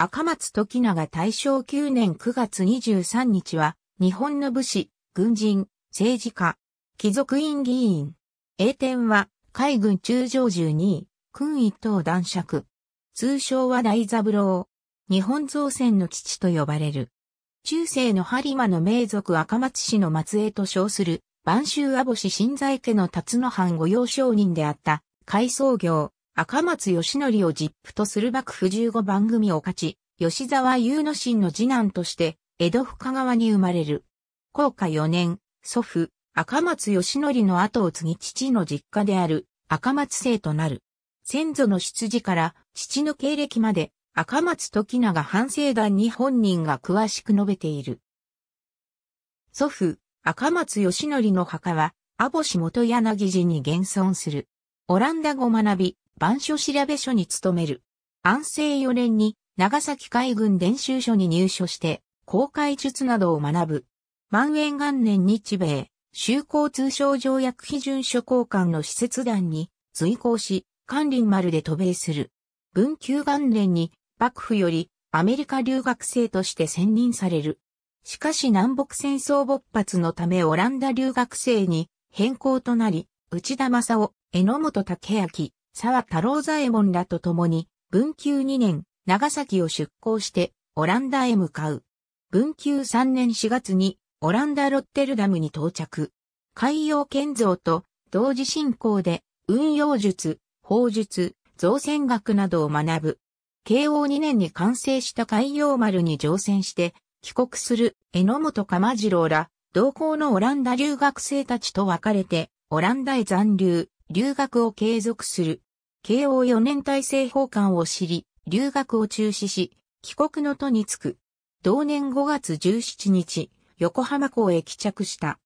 赤松時長大正9年9月23日は、日本の武士、軍人、政治家、貴族院議員。栄典は、海軍中将十2位、君一等男爵。通称は大三郎。日本造船の父と呼ばれる。中世の播磨の名族赤松氏の末裔と称する、晩秋網氏新在家の辰野藩御用商人であった、海藻業、赤松義則を実父とする幕府15番組を勝ち、吉沢雄之進の次男として、江戸深川に生まれる。高下4年、祖父、赤松義則の後を継ぎ父の実家である赤松生となる。先祖の出自から父の経歴まで赤松時長反省団に本人が詳しく述べている。祖父、赤松義則の墓は、網干元柳寺に現存する。オランダ語学び、番所調べ所に勤める。安政4年に長崎海軍練習所に入所して、航海術などを学ぶ。万円元年日米、修航通商条約批准書交換の施設団に随行し、関林丸で渡米する。文久元年に幕府よりアメリカ留学生として選任される。しかし南北戦争勃発のためオランダ留学生に変更となり、内田正夫、榎本武明、沢太郎左衛門らと共に、文久2年、長崎を出港して、オランダへ向かう。文久3年4月に、オランダ・ロッテルダムに到着。海洋建造と同時進行で、運用術、法術、造船学などを学ぶ。慶応2年に完成した海洋丸に乗船して、帰国する榎本鎌次郎ら、同行のオランダ留学生たちと別れて、オランダへ残留、留学を継続する。慶応4年大政奉還を知り、留学を中止し、帰国の途につく。同年5月17日、横浜港へ帰着した。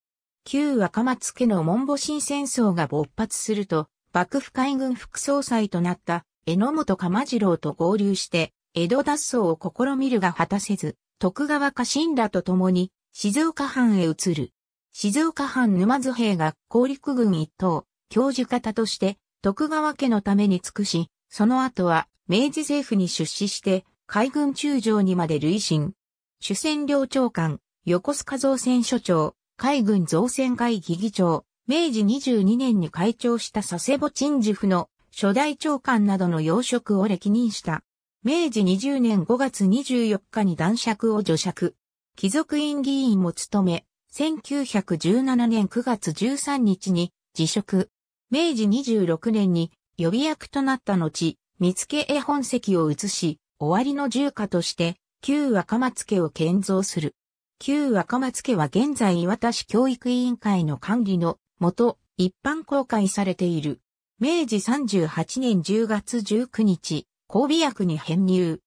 旧若松家の文母新戦争が勃発すると、幕府海軍副総裁となった江本鎌次郎と合流して、江戸脱走を試みるが果たせず、徳川家臣らと共に静岡藩へ移る。静岡藩沼津兵が高陸軍一等、教授方として徳川家のために尽くし、その後は明治政府に出資して海軍中将にまで累進。主戦領長官、横須賀造船所長、海軍造船会議議長、明治22年に会長した佐世保鎮守府の初代長官などの要職を歴任した。明治20年5月24日に男爵を除爵。貴族院議員も務め、1917年9月13日に辞職。明治26年に予備役となった後、見け絵本籍を移し、終わりの住家として、旧若松家を建造する。旧若松家は現在岩田市教育委員会の管理のもと、一般公開されている。明治38年10月19日、交尾役に編入。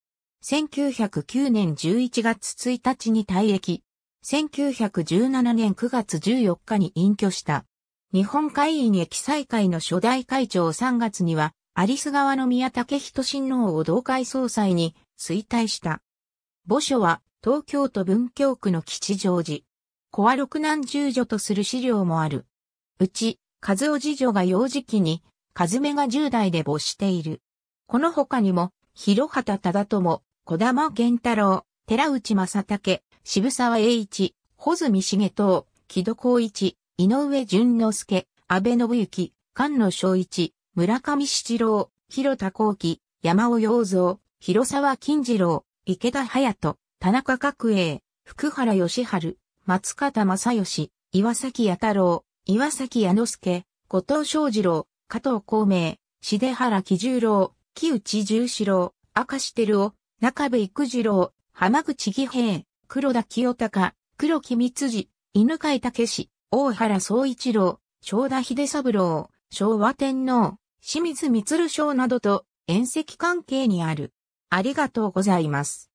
1909年11月1日に退役。1917年9月14日に隠居した。日本会員駅祭会の初代会長3月には、アリス川の宮武人親王を同会総裁に衰退した。墓所は東京都文京区の吉祥寺。小和六男十女とする資料もある。うち、和夫次女が幼児期に、和めが10代で没している。この他にも、広畑忠友、小玉源太郎、寺内正武、渋沢栄一、穂積重藤、木戸光一、井上淳之介、安倍信之、菅野昭一、村上七郎、広田幸喜、山尾洋蔵、広沢金次郎、池田隼人、田中角栄、福原義春、松方正義、岩崎弥太郎、岩崎弥之介、後藤昌二郎、加藤孔明、重原喜十郎、木内十四郎、明石照夫、中部育次郎、浜口義平、黒田清隆、黒木光次、犬飼武史、大原総一郎、正田秀三郎、昭和天皇、清水光賞などと、遠赤関係にある。ありがとうございます。